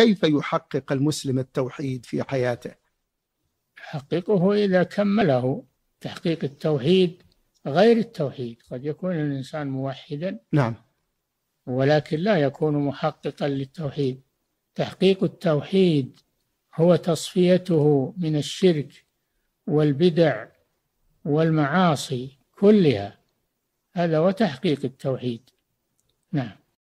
كيف يحقق المسلم التوحيد في حياته يحققه إذا كمله تحقيق التوحيد غير التوحيد قد يكون الإنسان موحدا نعم ولكن لا يكون محققا للتوحيد تحقيق التوحيد هو تصفيته من الشرك والبدع والمعاصي كلها هذا وتحقيق التوحيد نعم